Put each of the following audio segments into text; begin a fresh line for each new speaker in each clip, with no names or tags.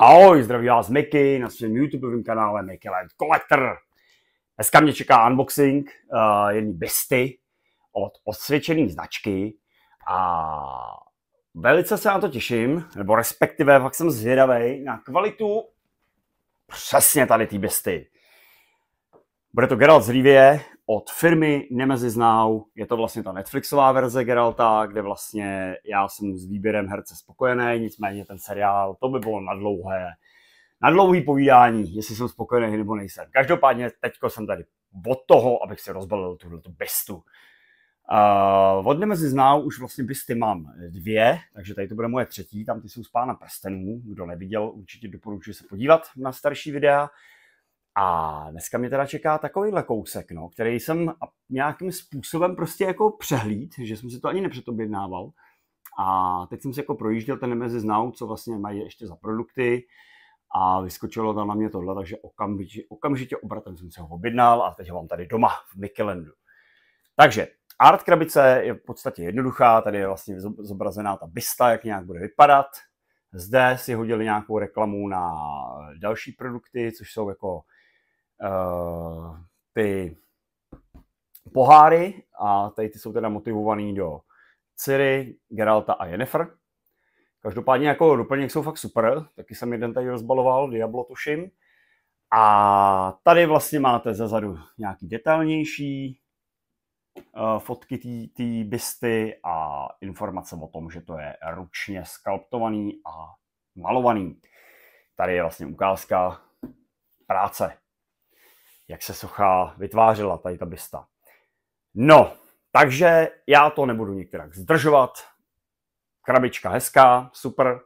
Ahoj, zdraví vás Miky na svém YouTubeovém kanále Meky Light Collector. Dneska mě čeká unboxing uh, eh, jedné besty od osvědčené značky a velice se na to těším, nebo respektive fakt jsem zvědavý na kvalitu přesně tady té besty. Bude to Geralt z Rivie, od firmy Nemesis Now. Je to vlastně ta Netflixová verze Geralta, kde vlastně já jsem s výběrem herce spokojený, nicméně ten seriál, to by bylo na dlouhé, na dlouhý povídání, jestli jsem spokojený nebo nejsem. Každopádně teďko jsem tady od toho, abych si rozbalil tuhle tu bestu. Uh, od Nemesis Now už vlastně bysty mám dvě, takže tady to bude moje třetí, tam ty jsou z Pána prstenů, kdo neviděl, určitě doporučuji se podívat na starší videa. A dneska mě teda čeká takovýhle kousek, no, který jsem nějakým způsobem prostě jako přehlíd, že jsem si to ani nepředobjednával. A teď jsem si jako projížděl ten mezi znal, co vlastně mají ještě za produkty a vyskočilo tam na mě tohle, takže okamžitě, okamžitě obratem jsem se ho objednal a teď ho mám tady doma v Mikelendu. Takže art krabice je v podstatě jednoduchá, tady je vlastně zobrazená ta bysta, jak nějak bude vypadat. Zde si hodili nějakou reklamu na další produkty, což jsou jako Eh, ty poháry a tady ty jsou teda motivovaný do Ciri, Geralta a Jennifer. Každopádně jako doplněk jsou fakt super, taky jsem jeden tady rozbaloval, Diablo tuším. A tady vlastně máte zezadu nějaký detailnější eh, fotky té bysty a informace o tom, že to je ručně skalptovaný a malovaný. Tady je vlastně ukázka práce jak se socha vytvářela, tady ta bysta. No, takže já to nebudu některak zdržovat. Krabička hezká, super.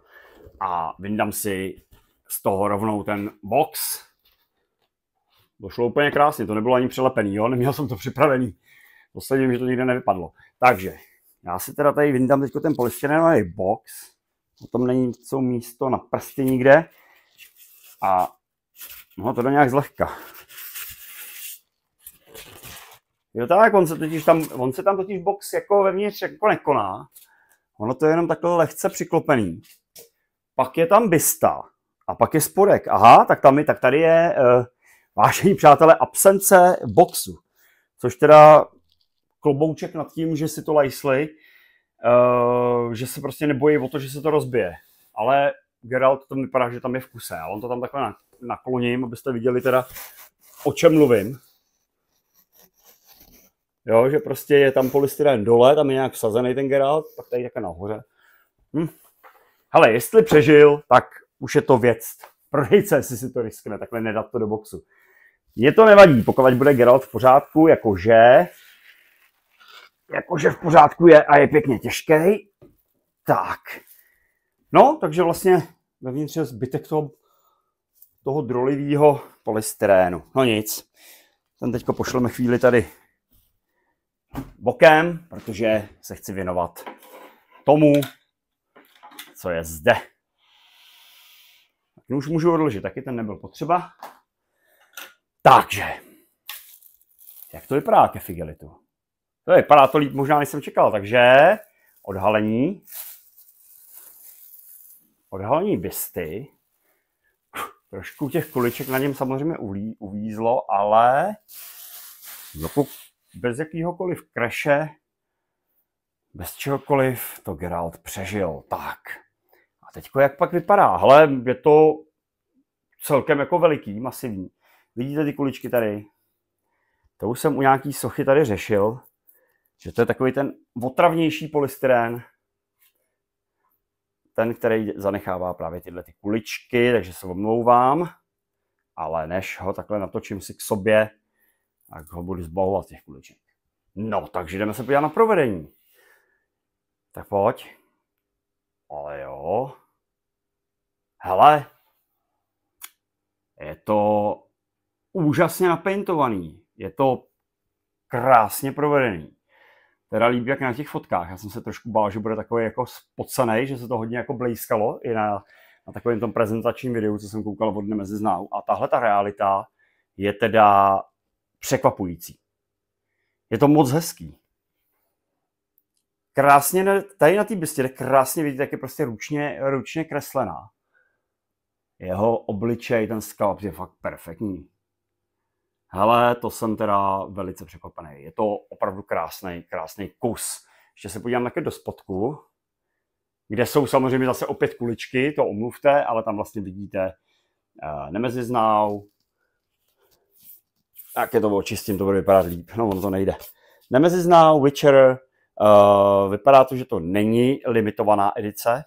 A vyndám si z toho rovnou ten box. Došlo úplně krásně, to nebylo ani přelepený, jo? neměl jsem to připravený. Posledním, že to nikde nevypadlo. Takže, já si teda tady vyndám teď ten polystyrenový box. O tom není co místo na prsty nikde. A no, to do nějak zlehka. Jo tak, on se, totiž tam, on se tam totiž box jako vevnitř jako nekoná. Ono to je jenom takhle lehce přiklopený. Pak je tam bysta a pak je spodek. Aha, tak, tam je, tak tady je, uh, vážení přátelé, absence boxu. Což teda klobouček nad tím, že si to lajsli, uh, že se prostě nebojí o to, že se to rozbije. Ale Geralt to vypadá, že tam je v kuse. A on to tam takhle nakloním, abyste viděli teda, o čem mluvím. Jo, že prostě je tam polystyren dole, tam je nějak vsazený ten Geralt, pak tady také nahoře. Hm. Hele, jestli přežil, tak už je to věc. Prodejce, jestli si to riskne, takhle nedat to do boxu. Mně to nevadí, pokud bude Geralt v pořádku, jakože... Jakože v pořádku je a je pěkně těžký. Tak. No, takže vlastně vevnitř je zbytek toho, toho drolivého polystyrénu. No nic. Ten teďko pošleme chvíli tady bokem, protože se chci věnovat tomu, co je zde. No už můžu odložit, taky ten nebyl potřeba. Takže, jak to vypadá ke figelitu? To vypadá to líp, možná než jsem čekal, takže odhalení. Odhalení bysty. Trošku těch kuliček na něm samozřejmě uvízlo, ale dokud no, bez jakýhokoliv kreše, bez čehokoliv to Geralt přežil. Tak. A teď jak pak vypadá? Hele, je to celkem jako veliký, masivní. Vidíte ty kuličky tady? To už jsem u nějaký sochy tady řešil, že to je takový ten otravnější polystyrén, ten, který zanechává právě tyhle ty kuličky, takže se omlouvám, ale než ho takhle natočím si k sobě, tak ho budu zbavovat těch kuliček. No, takže jdeme se podívat na provedení. Tak pojď. Ale jo. Hele. Je to úžasně napaintovaný. Je to krásně provedený. Teda líbí jak na těch fotkách. Já jsem se trošku bál, že bude takový jako spocený, že se to hodně jako blejskalo i na, na takovém tom prezentačním videu, co jsem koukal od mezi znáu. A tahle ta realita je teda překvapující. Je to moc hezký. Krásně, tady na té bystě krásně vidíte, jak je prostě ručně, ručně kreslená. Jeho obličej, ten skalp je fakt perfektní. Hele, to jsem teda velice překvapený. Je to opravdu krásný, krásný kus. Ještě se podívám také do spodku, kde jsou samozřejmě zase opět kuličky, to omluvte, ale tam vlastně vidíte eh, nemeziznál, tak je to očistím, to bude vypadat líp. No, ono to nejde. Nemesis Now, Witcher, uh, vypadá to, že to není limitovaná edice.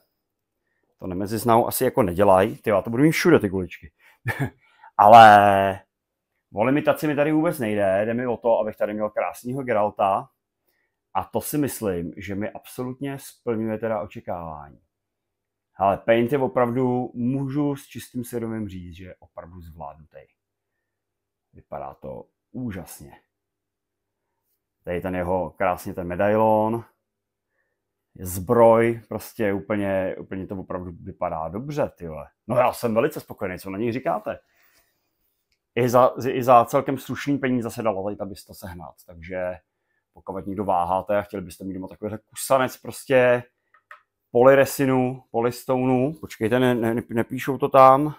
To Nemesis Now asi jako nedělají. Ty, já to budu mít všude, ty kuličky. Ale o limitaci mi tady vůbec nejde. Jde mi o to, abych tady měl krásného Geralta. A to si myslím, že mi absolutně splňuje teda očekávání. Ale Paint je opravdu, můžu s čistým svědomím říct, že je opravdu zvládnutý. Vypadá to úžasně. Tady ten jeho krásně ten medailon, zbroj, prostě úplně, úplně to opravdu vypadá dobře, tyhle. No já jsem velice spokojený, co na něj říkáte. I za, i za celkem slušný peníze se dalo tady ta bysta sehnat, takže pokud někdo váháte a chtěli byste mít doma takový kusanec prostě polyresinu, polystonu, počkejte, ne, ne, nepíšou to tam,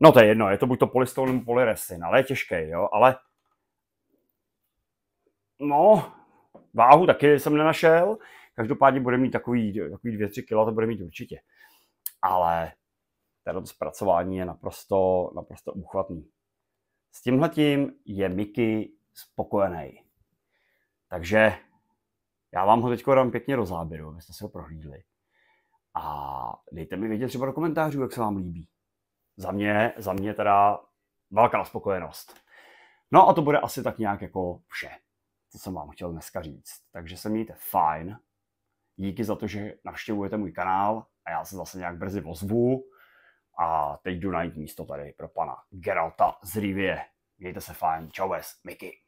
No to je jedno, je to buď to polystol nebo polyresin, ale je těžký, jo, ale no, váhu taky jsem nenašel, každopádně bude mít takový, takový dvě tři kilo to bude mít určitě. Ale tato zpracování je naprosto, naprosto uchvatný. S tímhletím je Miky spokojený. Takže já vám ho teď dám pěkně do záběru, abyste se ho prohlídli. A dejte mi vědět třeba do komentářů, jak se vám líbí za mě, za mě teda velká spokojenost. No a to bude asi tak nějak jako vše, co jsem vám chtěl dneska říct. Takže se mějte fajn, díky za to, že navštěvujete můj kanál a já se zase nějak brzy ozvu a teď jdu najít místo tady pro pana Geralta z Rivie. Mějte se fajn, čau ves, Miky.